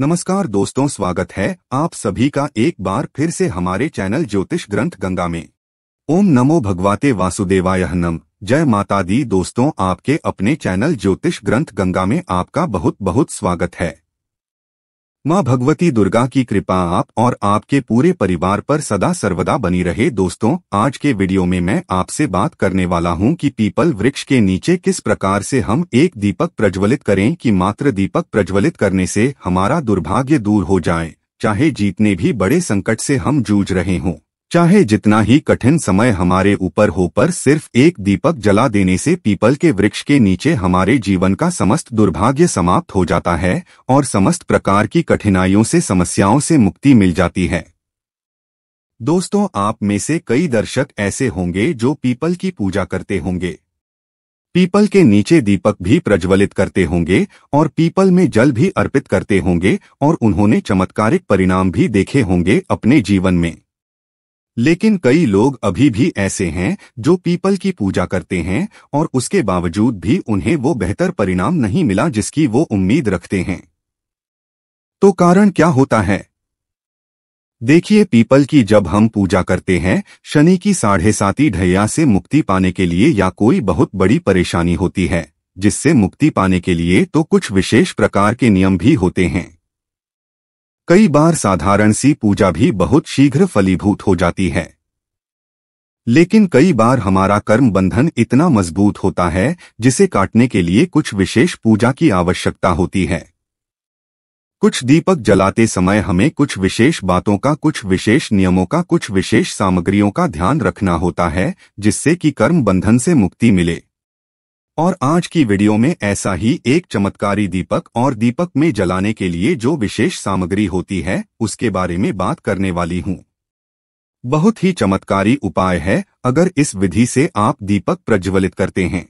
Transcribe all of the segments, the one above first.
नमस्कार दोस्तों स्वागत है आप सभी का एक बार फिर से हमारे चैनल ज्योतिष ग्रंथ गंगा में ओम नमो भगवाते वासुदेवाय नम जय माता दी दोस्तों आपके अपने चैनल ज्योतिष ग्रंथ गंगा में आपका बहुत बहुत स्वागत है माँ भगवती दुर्गा की कृपा आप और आपके पूरे परिवार पर सदा सर्वदा बनी रहे दोस्तों आज के वीडियो में मैं आपसे बात करने वाला हूँ कि पीपल वृक्ष के नीचे किस प्रकार से हम एक दीपक प्रज्वलित करें कि मात्र दीपक प्रज्वलित करने से हमारा दुर्भाग्य दूर हो जाए चाहे जीतने भी बड़े संकट से हम जूझ रहे हों चाहे जितना ही कठिन समय हमारे ऊपर हो पर सिर्फ एक दीपक जला देने से पीपल के वृक्ष के नीचे हमारे जीवन का समस्त दुर्भाग्य समाप्त हो जाता है और समस्त प्रकार की कठिनाइयों से समस्याओं से मुक्ति मिल जाती है दोस्तों आप में से कई दर्शक ऐसे होंगे जो पीपल की पूजा करते होंगे पीपल के नीचे दीपक भी प्रज्वलित करते होंगे और पीपल में जल भी अर्पित करते होंगे और उन्होंने चमत्कारिक परिणाम भी देखे होंगे अपने जीवन में लेकिन कई लोग अभी भी ऐसे हैं जो पीपल की पूजा करते हैं और उसके बावजूद भी उन्हें वो बेहतर परिणाम नहीं मिला जिसकी वो उम्मीद रखते हैं तो कारण क्या होता है देखिए पीपल की जब हम पूजा करते हैं शनि की साढ़े साती ढैया से मुक्ति पाने के लिए या कोई बहुत बड़ी परेशानी होती है जिससे मुक्ति पाने के लिए तो कुछ विशेष प्रकार के नियम भी होते हैं कई बार साधारण सी पूजा भी बहुत शीघ्र फलीभूत हो जाती है लेकिन कई बार हमारा कर्म बंधन इतना मजबूत होता है जिसे काटने के लिए कुछ विशेष पूजा की आवश्यकता होती है कुछ दीपक जलाते समय हमें कुछ विशेष बातों का कुछ विशेष नियमों का कुछ विशेष सामग्रियों का ध्यान रखना होता है जिससे कि कर्म बंधन से मुक्ति मिले और आज की वीडियो में ऐसा ही एक चमत्कारी दीपक और दीपक में जलाने के लिए जो विशेष सामग्री होती है उसके बारे में बात करने वाली हूँ बहुत ही चमत्कारी उपाय है अगर इस विधि से आप दीपक प्रज्वलित करते हैं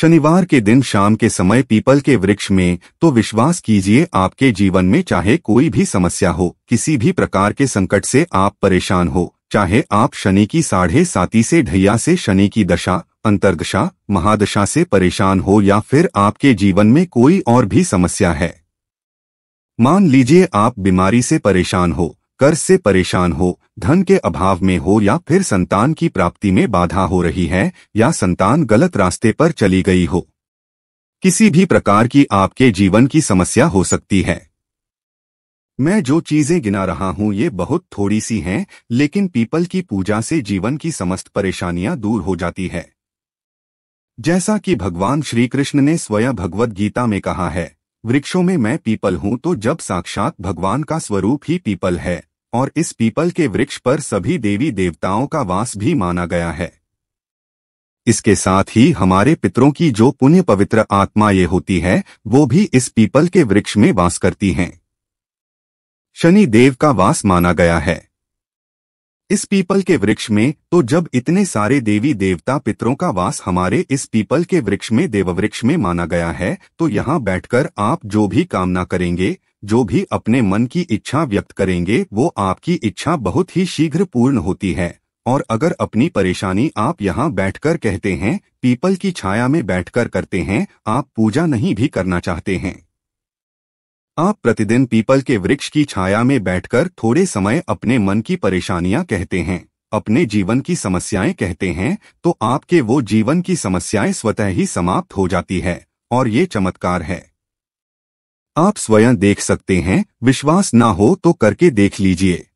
शनिवार के दिन शाम के समय पीपल के वृक्ष में तो विश्वास कीजिए आपके जीवन में चाहे कोई भी समस्या हो किसी भी प्रकार के संकट से आप परेशान हो चाहे आप शनि की साढ़े साती से ढैया से शनि की दशा अंतर्दशा महादशा से परेशान हो या फिर आपके जीवन में कोई और भी समस्या है मान लीजिए आप बीमारी से परेशान हो कर्ज से परेशान हो धन के अभाव में हो या फिर संतान की प्राप्ति में बाधा हो रही है या संतान गलत रास्ते पर चली गई हो किसी भी प्रकार की आपके जीवन की समस्या हो सकती है मैं जो चीजें गिना रहा हूं ये बहुत थोड़ी सी हैं लेकिन पीपल की पूजा से जीवन की समस्त परेशानियां दूर हो जाती है जैसा कि भगवान श्री कृष्ण ने स्वयं भगवद गीता में कहा है वृक्षों में मैं पीपल हूं तो जब साक्षात भगवान का स्वरूप ही पीपल है और इस पीपल के वृक्ष पर सभी देवी देवताओं का वास भी माना गया है इसके साथ ही हमारे पितरों की जो पुण्य पवित्र आत्मा ये होती है वो भी इस पीपल के वृक्ष में वास करती हैं शनि देव का वास माना गया है इस पीपल के वृक्ष में तो जब इतने सारे देवी देवता पितरों का वास हमारे इस पीपल के वृक्ष में देववृक्ष में माना गया है तो यहाँ बैठकर आप जो भी कामना करेंगे जो भी अपने मन की इच्छा व्यक्त करेंगे वो आपकी इच्छा बहुत ही शीघ्र पूर्ण होती है और अगर अपनी परेशानी आप यहाँ बैठकर कहते हैं पीपल की छाया में बैठकर करते हैं आप पूजा नहीं भी करना चाहते हैं आप प्रतिदिन पीपल के वृक्ष की छाया में बैठकर थोड़े समय अपने मन की परेशानियां कहते हैं अपने जीवन की समस्याएं कहते हैं तो आपके वो जीवन की समस्याएं स्वतः ही समाप्त हो जाती है और ये चमत्कार है आप स्वयं देख सकते हैं विश्वास ना हो तो करके देख लीजिए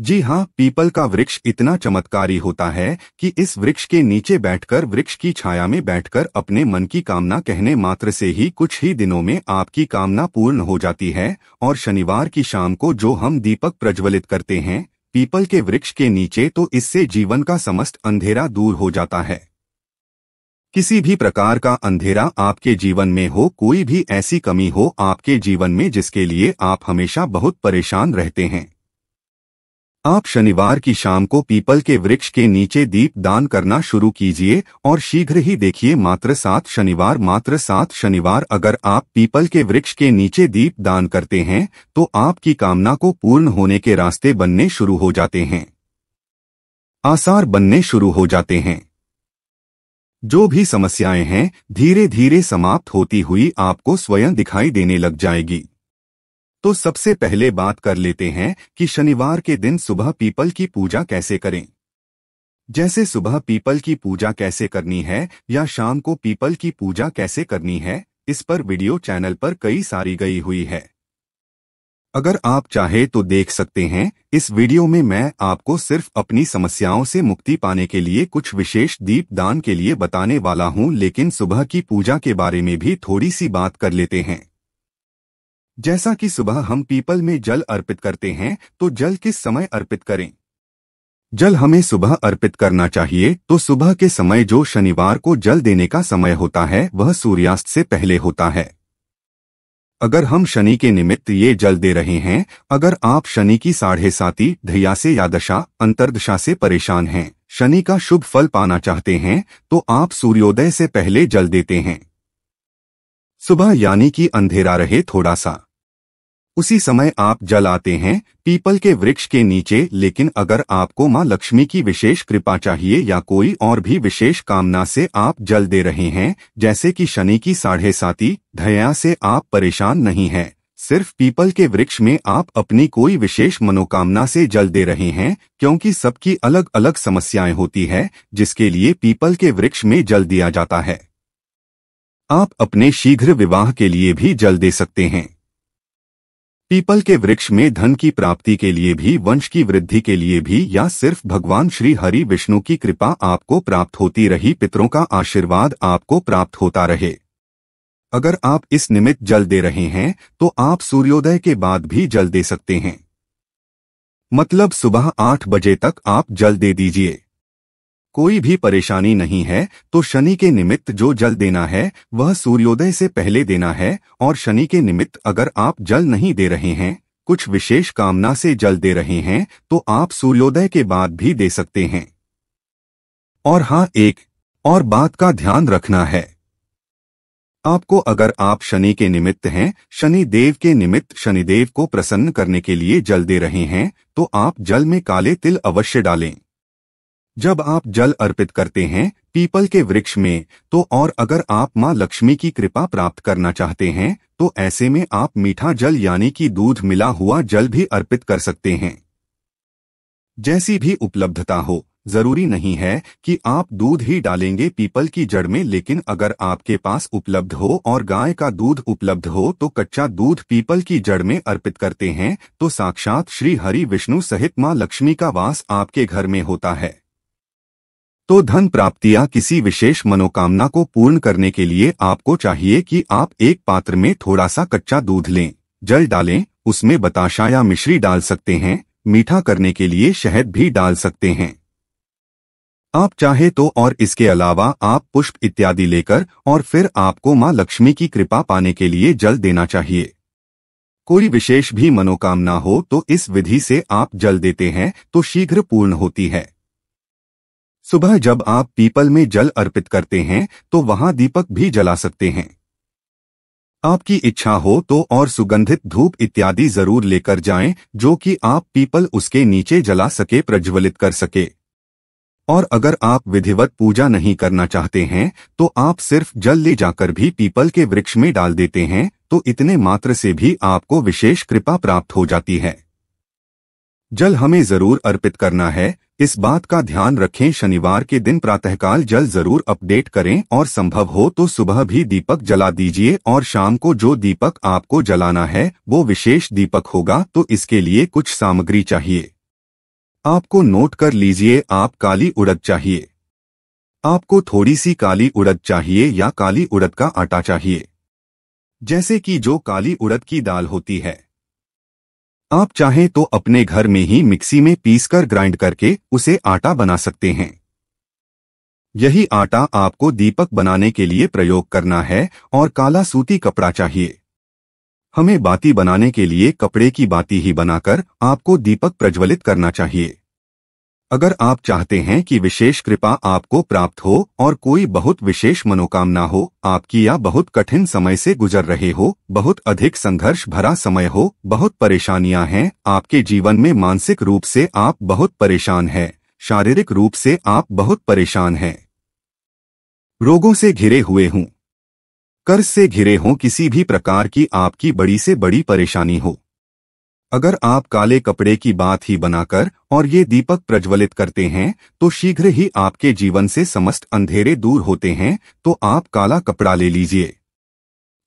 जी हाँ पीपल का वृक्ष इतना चमत्कारी होता है कि इस वृक्ष के नीचे बैठकर वृक्ष की छाया में बैठकर अपने मन की कामना कहने मात्र से ही कुछ ही दिनों में आपकी कामना पूर्ण हो जाती है और शनिवार की शाम को जो हम दीपक प्रज्वलित करते हैं पीपल के वृक्ष के नीचे तो इससे जीवन का समस्त अंधेरा दूर हो जाता है किसी भी प्रकार का अंधेरा आपके जीवन में हो कोई भी ऐसी कमी हो आपके जीवन में जिसके लिए आप हमेशा बहुत परेशान रहते हैं आप शनिवार की शाम को पीपल के वृक्ष के नीचे दीप दान करना शुरू कीजिए और शीघ्र ही देखिए मात्र सात शनिवार मात्र सात शनिवार अगर आप पीपल के वृक्ष के नीचे दीप दान करते हैं तो आपकी कामना को पूर्ण होने के रास्ते बनने शुरू हो जाते हैं आसार बनने शुरू हो जाते हैं जो भी समस्याएं हैं धीरे धीरे समाप्त होती हुई आपको स्वयं दिखाई देने लग जाएगी तो सबसे पहले बात कर लेते हैं कि शनिवार के दिन सुबह पीपल की पूजा कैसे करें जैसे सुबह पीपल की पूजा कैसे करनी है या शाम को पीपल की पूजा कैसे करनी है इस पर वीडियो चैनल पर कई सारी गई हुई है अगर आप चाहे तो देख सकते हैं इस वीडियो में मैं आपको सिर्फ अपनी समस्याओं से मुक्ति पाने के लिए कुछ विशेष दीप दान के लिए बताने वाला हूं लेकिन सुबह की पूजा के बारे में भी थोड़ी सी बात कर लेते हैं जैसा कि सुबह हम पीपल में जल अर्पित करते हैं तो जल किस समय अर्पित करें जल हमें सुबह अर्पित करना चाहिए तो सुबह के समय जो शनिवार को जल देने का समय होता है वह सूर्यास्त से पहले होता है अगर हम शनि के निमित्त ये जल दे रहे हैं अगर आप शनि की साढ़े साती धैया से या दशा अंतर्दशा से परेशान हैं शनि का शुभ फल पाना चाहते हैं तो आप सूर्योदय से पहले जल देते हैं सुबह यानी कि अंधेरा रहे थोड़ा सा उसी समय आप जल आते हैं पीपल के वृक्ष के नीचे लेकिन अगर आपको माँ लक्ष्मी की विशेष कृपा चाहिए या कोई और भी विशेष कामना से आप जल दे रहे हैं जैसे कि शनि की साढ़े साती धया से आप परेशान नहीं हैं सिर्फ पीपल के वृक्ष में आप अपनी कोई विशेष मनोकामना से जल दे रहे हैं क्योंकि सबकी अलग अलग समस्याएं होती है जिसके लिए पीपल के वृक्ष में जल दिया जाता है आप अपने शीघ्र विवाह के लिए भी जल दे सकते हैं पीपल के वृक्ष में धन की प्राप्ति के लिए भी वंश की वृद्धि के लिए भी या सिर्फ भगवान श्री हरि विष्णु की कृपा आपको प्राप्त होती रही पितरों का आशीर्वाद आपको प्राप्त होता रहे अगर आप इस निमित्त जल दे रहे हैं तो आप सूर्योदय के बाद भी जल दे सकते हैं मतलब सुबह आठ बजे तक आप जल दे दीजिए कोई भी परेशानी नहीं है तो शनि के निमित्त जो जल देना है वह सूर्योदय से पहले देना है और शनि के निमित्त अगर आप जल नहीं दे रहे हैं कुछ विशेष कामना से जल दे रहे हैं तो आप सूर्योदय के बाद भी दे सकते हैं और हाँ एक और बात का ध्यान रखना है आपको अगर आप शनि के निमित्त हैं शनि देव के निमित्त शनिदेव को प्रसन्न करने के लिए जल दे रहे हैं तो आप जल में काले तिल अवश्य डालें जब आप जल अर्पित करते हैं पीपल के वृक्ष में तो और अगर आप माँ लक्ष्मी की कृपा प्राप्त करना चाहते हैं तो ऐसे में आप मीठा जल यानी कि दूध मिला हुआ जल भी अर्पित कर सकते हैं जैसी भी उपलब्धता हो जरूरी नहीं है कि आप दूध ही डालेंगे पीपल की जड़ में लेकिन अगर आपके पास उपलब्ध हो और गाय का दूध उपलब्ध हो तो कच्चा दूध पीपल की जड़ में अर्पित करते हैं तो साक्षात श्री हरि विष्णु सहित माँ लक्ष्मी का वास आपके घर में होता है तो धन प्राप्ति या किसी विशेष मनोकामना को पूर्ण करने के लिए आपको चाहिए कि आप एक पात्र में थोड़ा सा कच्चा दूध लें जल डालें उसमें बताशा या मिश्री डाल सकते हैं मीठा करने के लिए शहद भी डाल सकते हैं आप चाहे तो और इसके अलावा आप पुष्प इत्यादि लेकर और फिर आपको मां लक्ष्मी की कृपा पाने के लिए जल देना चाहिए कोई विशेष भी मनोकामना हो तो इस विधि से आप जल देते हैं तो शीघ्र पूर्ण होती है सुबह जब आप पीपल में जल अर्पित करते हैं तो वहां दीपक भी जला सकते हैं आपकी इच्छा हो तो और सुगंधित धूप इत्यादि जरूर लेकर जाएं जो कि आप पीपल उसके नीचे जला सके प्रज्वलित कर सके और अगर आप विधिवत पूजा नहीं करना चाहते हैं तो आप सिर्फ जल ले जाकर भी पीपल के वृक्ष में डाल देते हैं तो इतने मात्र से भी आपको विशेष कृपा प्राप्त हो जाती है जल हमें जरूर अर्पित करना है इस बात का ध्यान रखें शनिवार के दिन प्रातःकाल जल जरूर अपडेट करें और संभव हो तो सुबह भी दीपक जला दीजिए और शाम को जो दीपक आपको जलाना है वो विशेष दीपक होगा तो इसके लिए कुछ सामग्री चाहिए आपको नोट कर लीजिए आप काली उड़द चाहिए आपको थोड़ी सी काली उड़द चाहिए या काली उड़द का आटा चाहिए जैसे कि जो काली उड़द की दाल होती है आप चाहें तो अपने घर में ही मिक्सी में पीसकर ग्राइंड करके उसे आटा बना सकते हैं यही आटा आपको दीपक बनाने के लिए प्रयोग करना है और काला सूती कपड़ा चाहिए हमें बाती बनाने के लिए कपड़े की बाती ही बनाकर आपको दीपक प्रज्वलित करना चाहिए अगर आप चाहते हैं कि विशेष कृपा आपको प्राप्त हो और कोई बहुत विशेष मनोकामना हो आपकी या बहुत कठिन समय से गुजर रहे हो बहुत अधिक संघर्ष भरा समय हो बहुत परेशानियां हैं आपके जीवन में मानसिक रूप से आप बहुत परेशान हैं शारीरिक रूप से आप बहुत परेशान हैं रोगों से घिरे हुए हूँ कर्ज से घिरे हों किसी भी प्रकार की आपकी बड़ी से बड़ी परेशानी हो अगर आप काले कपड़े की बात ही बनाकर और ये दीपक प्रज्वलित करते हैं तो शीघ्र ही आपके जीवन से समस्त अंधेरे दूर होते हैं तो आप काला कपड़ा ले लीजिए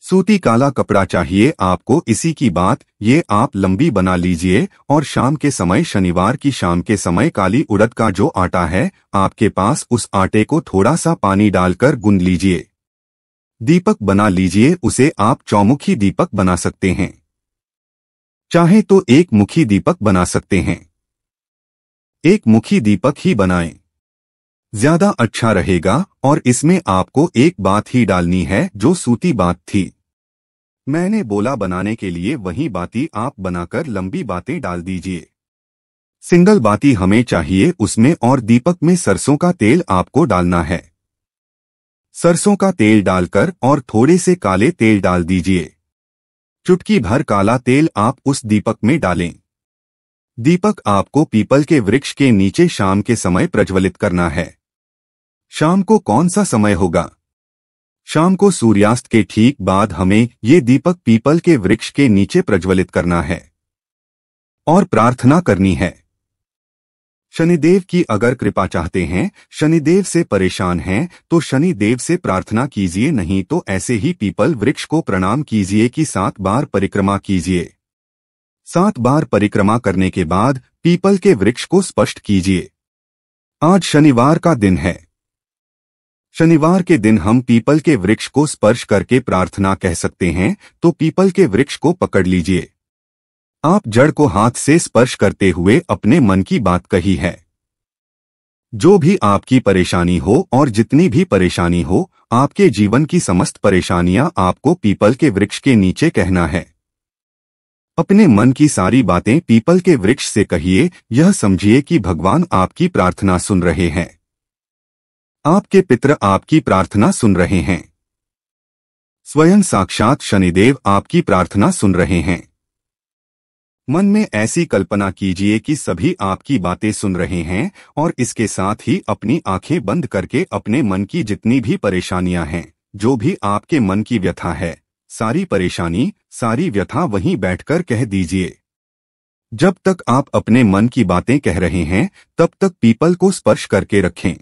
सूती काला कपड़ा चाहिए आपको इसी की बात ये आप लंबी बना लीजिए और शाम के समय शनिवार की शाम के समय काली उड़द का जो आटा है आपके पास उस आटे को थोड़ा सा पानी डालकर गूंद लीजिए दीपक बना लीजिए उसे आप चौमुखी दीपक बना सकते हैं चाहे तो एक मुखी दीपक बना सकते हैं एक मुखी दीपक ही बनाएं। ज्यादा अच्छा रहेगा और इसमें आपको एक बात ही डालनी है जो सूती बात थी मैंने बोला बनाने के लिए वही बाती आप बनाकर लंबी बातें डाल दीजिए सिंगल बाती हमें चाहिए उसमें और दीपक में सरसों का तेल आपको डालना है सरसों का तेल डालकर और थोड़े से काले तेल डाल दीजिए चुटकी भर काला तेल आप उस दीपक में डालें दीपक आपको पीपल के वृक्ष के नीचे शाम के समय प्रज्वलित करना है शाम को कौन सा समय होगा शाम को सूर्यास्त के ठीक बाद हमें ये दीपक पीपल के वृक्ष के नीचे प्रज्वलित करना है और प्रार्थना करनी है शनिदेव की अगर कृपा चाहते हैं शनिदेव से परेशान हैं तो शनिदेव से प्रार्थना कीजिए नहीं तो ऐसे ही पीपल वृक्ष को प्रणाम कीजिए कि सात बार परिक्रमा कीजिए सात बार परिक्रमा करने के बाद पीपल के वृक्ष को स्पष्ट कीजिए आज शनिवार का दिन है शनिवार के दिन हम पीपल के वृक्ष को स्पर्श करके प्रार्थना कह सकते हैं तो पीपल के वृक्ष को पकड़ लीजिए आप जड़ को हाथ से स्पर्श करते हुए अपने मन की बात कही है जो भी आपकी परेशानी हो और जितनी भी परेशानी हो आपके जीवन की समस्त परेशानियां आपको पीपल के वृक्ष के नीचे कहना है अपने मन की सारी बातें पीपल के वृक्ष से कहिए यह समझिए कि भगवान आपकी प्रार्थना सुन रहे हैं आपके पितर आपकी प्रार्थना सुन रहे हैं स्वयं साक्षात शनिदेव आपकी प्रार्थना सुन रहे हैं मन में ऐसी कल्पना कीजिए कि सभी आपकी बातें सुन रहे हैं और इसके साथ ही अपनी आंखें बंद करके अपने मन की जितनी भी परेशानियां हैं जो भी आपके मन की व्यथा है सारी परेशानी सारी व्यथा वहीं बैठकर कह दीजिए जब तक आप अपने मन की बातें कह रहे हैं तब तक पीपल को स्पर्श करके रखें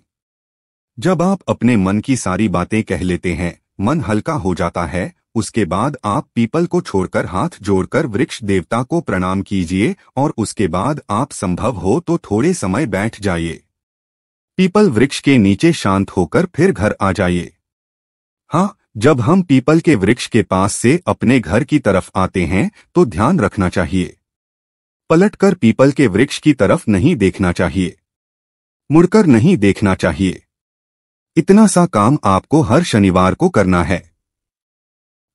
जब आप अपने मन की सारी बातें कह लेते हैं मन हल्का हो जाता है उसके बाद आप पीपल को छोड़कर हाथ जोड़कर वृक्ष देवता को प्रणाम कीजिए और उसके बाद आप संभव हो तो थोड़े समय बैठ जाइए पीपल वृक्ष के नीचे शांत होकर फिर घर आ जाइए हाँ जब हम पीपल के वृक्ष के पास से अपने घर की तरफ आते हैं तो ध्यान रखना चाहिए पलटकर पीपल के वृक्ष की तरफ नहीं देखना चाहिए मुड़कर नहीं देखना चाहिए इतना सा काम आपको हर शनिवार को करना है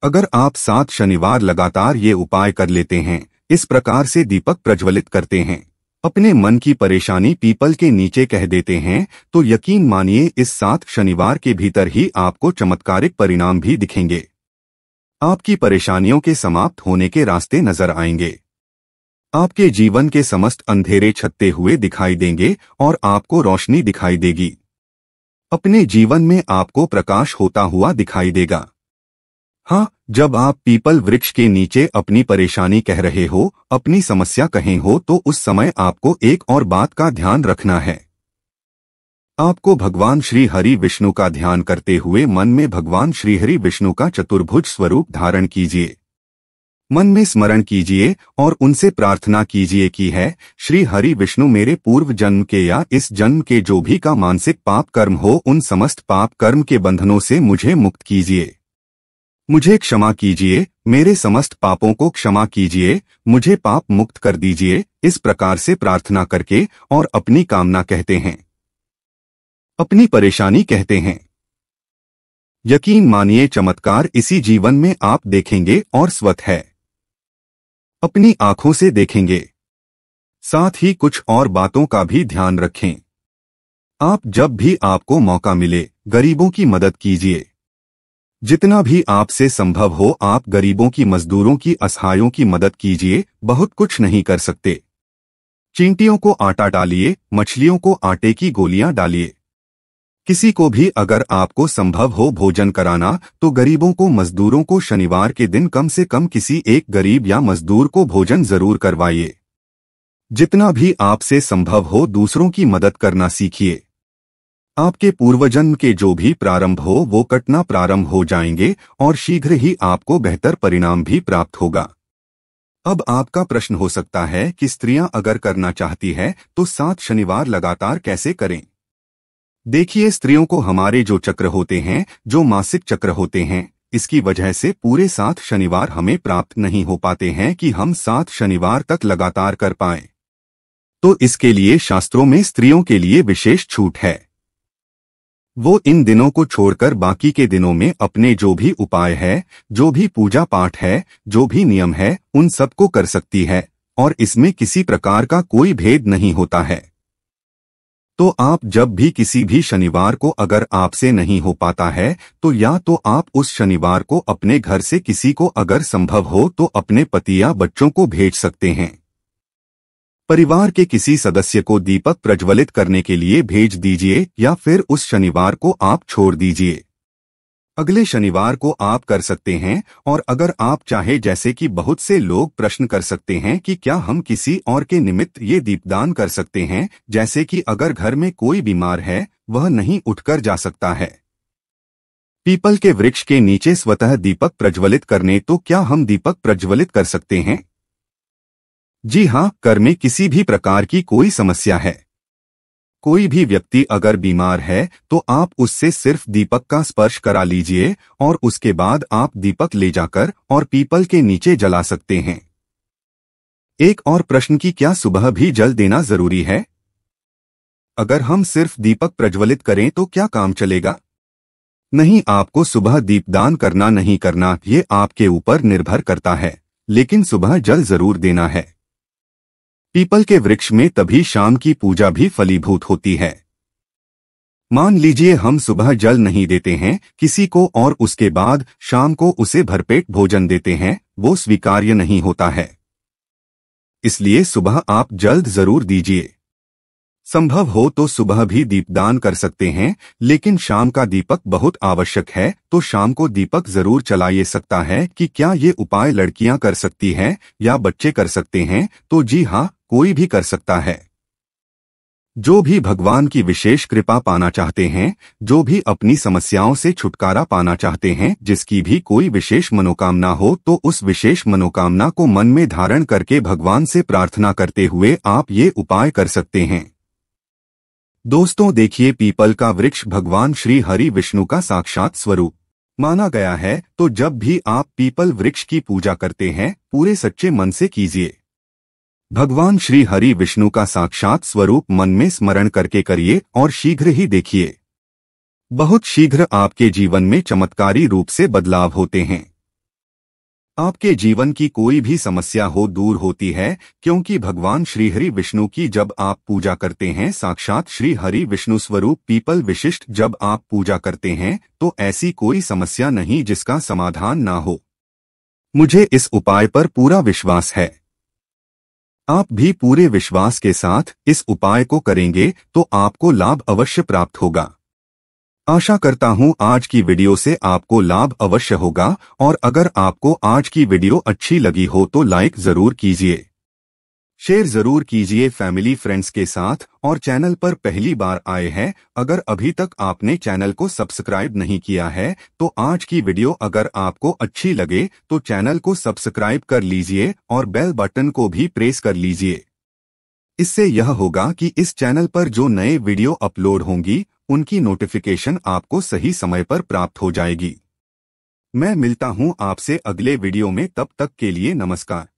अगर आप सात शनिवार लगातार ये उपाय कर लेते हैं इस प्रकार से दीपक प्रज्वलित करते हैं अपने मन की परेशानी पीपल के नीचे कह देते हैं तो यकीन मानिए इस सात शनिवार के भीतर ही आपको चमत्कारिक परिणाम भी दिखेंगे आपकी परेशानियों के समाप्त होने के रास्ते नजर आएंगे आपके जीवन के समस्त अंधेरे छत्ते हुए दिखाई देंगे और आपको रोशनी दिखाई देगी अपने जीवन में आपको प्रकाश होता हुआ दिखाई देगा हाँ जब आप पीपल वृक्ष के नीचे अपनी परेशानी कह रहे हो अपनी समस्या कहे हो तो उस समय आपको एक और बात का ध्यान रखना है आपको भगवान श्री हरि विष्णु का ध्यान करते हुए मन में भगवान श्री हरि विष्णु का चतुर्भुज स्वरूप धारण कीजिए मन में स्मरण कीजिए और उनसे प्रार्थना कीजिए कि है श्री हरि विष्णु मेरे पूर्व जन्म के या इस जन्म के जो भी का मानसिक पाप कर्म हो उन समस्त पाप कर्म के बंधनों से मुझे मुक्त कीजिए मुझे क्षमा कीजिए मेरे समस्त पापों को क्षमा कीजिए मुझे पाप मुक्त कर दीजिए इस प्रकार से प्रार्थना करके और अपनी कामना कहते हैं अपनी परेशानी कहते हैं यकीन मानिए चमत्कार इसी जीवन में आप देखेंगे और स्वत है अपनी आंखों से देखेंगे साथ ही कुछ और बातों का भी ध्यान रखें आप जब भी आपको मौका मिले गरीबों की मदद कीजिए जितना भी आपसे संभव हो आप गरीबों की मजदूरों की असहायों की मदद कीजिए बहुत कुछ नहीं कर सकते चींटियों को आटा डालिए मछलियों को आटे की गोलियां डालिए किसी को भी अगर आपको संभव हो भोजन कराना तो गरीबों को मजदूरों को शनिवार के दिन कम से कम किसी एक गरीब या मजदूर को भोजन जरूर करवाइए जितना भी आपसे संभव हो दूसरों की मदद करना सीखिए आपके पूर्वजन्म के जो भी प्रारंभ हो वो कटना प्रारंभ हो जाएंगे और शीघ्र ही आपको बेहतर परिणाम भी प्राप्त होगा अब आपका प्रश्न हो सकता है कि स्त्रियां अगर करना चाहती है तो सात शनिवार लगातार कैसे करें देखिए स्त्रियों को हमारे जो चक्र होते हैं जो मासिक चक्र होते हैं इसकी वजह से पूरे सात शनिवार हमें प्राप्त नहीं हो पाते हैं कि हम सात शनिवार तक लगातार कर पाए तो इसके लिए शास्त्रों में स्त्रियों के लिए विशेष छूट है वो इन दिनों को छोड़कर बाकी के दिनों में अपने जो भी उपाय है जो भी पूजा पाठ है जो भी नियम है उन सबको कर सकती है और इसमें किसी प्रकार का कोई भेद नहीं होता है तो आप जब भी किसी भी शनिवार को अगर आपसे नहीं हो पाता है तो या तो आप उस शनिवार को अपने घर से किसी को अगर संभव हो तो अपने पति या बच्चों को भेज सकते हैं परिवार के किसी सदस्य को दीपक प्रज्वलित करने के लिए भेज दीजिए या फिर उस शनिवार को आप छोड़ दीजिए अगले शनिवार को आप कर सकते हैं और अगर आप चाहे जैसे कि बहुत से लोग प्रश्न कर सकते हैं कि क्या हम किसी और के निमित्त ये दीपदान कर सकते हैं जैसे कि अगर घर में कोई बीमार है वह नहीं उठकर जा सकता है पीपल के वृक्ष के नीचे स्वतः दीपक प्रज्वलित करने तो क्या हम दीपक प्रज्वलित कर सकते हैं जी हाँ कर में किसी भी प्रकार की कोई समस्या है कोई भी व्यक्ति अगर बीमार है तो आप उससे सिर्फ दीपक का स्पर्श करा लीजिए और उसके बाद आप दीपक ले जाकर और पीपल के नीचे जला सकते हैं एक और प्रश्न की क्या सुबह भी जल देना जरूरी है अगर हम सिर्फ दीपक प्रज्वलित करें तो क्या काम चलेगा नहीं आपको सुबह दीपदान करना नहीं करना ये आपके ऊपर निर्भर करता है लेकिन सुबह जल जरूर देना है पीपल के वृक्ष में तभी शाम की पूजा भी फलीभूत होती है मान लीजिए हम सुबह जल नहीं देते हैं किसी को और उसके बाद शाम को उसे भरपेट भोजन देते हैं वो स्वीकार्य नहीं होता है इसलिए सुबह आप जल्द जरूर दीजिए संभव हो तो सुबह भी दीपदान कर सकते हैं लेकिन शाम का दीपक बहुत आवश्यक है तो शाम को दीपक जरूर चलाइए सकता है कि क्या ये उपाय लड़कियां कर सकती हैं या बच्चे कर सकते हैं तो जी हाँ कोई भी कर सकता है जो भी भगवान की विशेष कृपा पाना चाहते हैं जो भी अपनी समस्याओं से छुटकारा पाना चाहते हैं जिसकी भी कोई विशेष मनोकामना हो तो उस विशेष मनोकामना को मन में धारण करके भगवान से प्रार्थना करते हुए आप ये उपाय कर सकते हैं दोस्तों देखिए पीपल का वृक्ष भगवान श्री हरि विष्णु का साक्षात स्वरूप माना गया है तो जब भी आप पीपल वृक्ष की पूजा करते हैं पूरे सच्चे मन से कीजिए भगवान श्री हरि विष्णु का साक्षात स्वरूप मन में स्मरण करके करिए और शीघ्र ही देखिए बहुत शीघ्र आपके जीवन में चमत्कारी रूप से बदलाव होते हैं आपके जीवन की कोई भी समस्या हो दूर होती है क्योंकि भगवान श्री हरि विष्णु की जब आप पूजा करते हैं साक्षात श्री हरि विष्णु स्वरूप पीपल विशिष्ट जब आप पूजा करते हैं तो ऐसी कोई समस्या नहीं जिसका समाधान ना हो मुझे इस उपाय पर पूरा विश्वास है आप भी पूरे विश्वास के साथ इस उपाय को करेंगे तो आपको लाभ अवश्य प्राप्त होगा आशा करता हूं आज की वीडियो से आपको लाभ अवश्य होगा और अगर आपको आज की वीडियो अच्छी लगी हो तो लाइक जरूर कीजिए शेयर जरूर कीजिए फैमिली फ्रेंड्स के साथ और चैनल पर पहली बार आए हैं अगर अभी तक आपने चैनल को सब्सक्राइब नहीं किया है तो आज की वीडियो अगर आपको अच्छी लगे तो चैनल को सब्सक्राइब कर लीजिए और बेल बटन को भी प्रेस कर लीजिए इससे यह होगा कि इस चैनल पर जो नए वीडियो अपलोड होंगी उनकी नोटिफिकेशन आपको सही समय पर प्राप्त हो जाएगी मैं मिलता हूँ आपसे अगले वीडियो में तब तक के लिए नमस्कार